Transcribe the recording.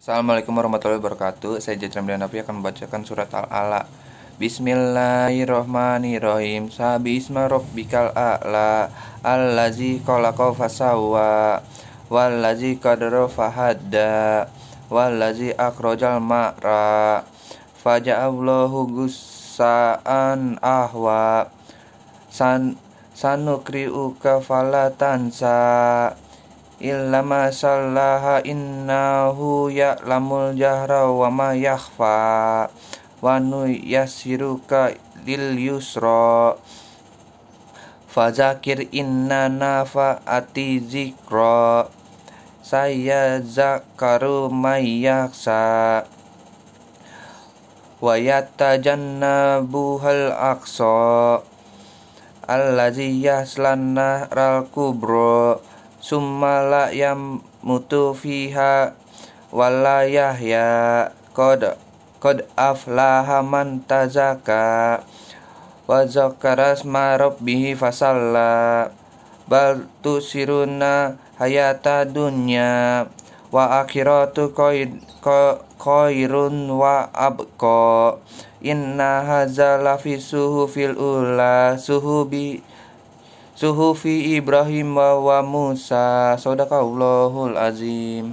Assalamualaikum warahmatullahi wabarakatuh. Saya Jatram dan Api akan membacakan surat Al-Ala. Bismillahirrahmanirrahim. Sabisma rabbikal a'la allazi khalaqa fasawa wallazi qadara fahadda wallazi akhrajal ma'ra faja'allahu gussa'an ahwa san sanukri'uka falatansa Illama sallaha innahu ya'lamul jahra wa ma yakhfa Wa nu yasiruka lil yusra Fazakir inna ati zikra Saya zakaru mayaksa Wa buhal aqsa Allazi yaslanna ral kubra summala yang mutu fiha walayah ya kod kod aflaha man tazaka wazakaras marob bihi fasalla bal siruna hayata dunya wa akhiratu ko koirun wa abko inna hadza la ula suhubi Suhufi Ibrahim wa Musa Allahul azim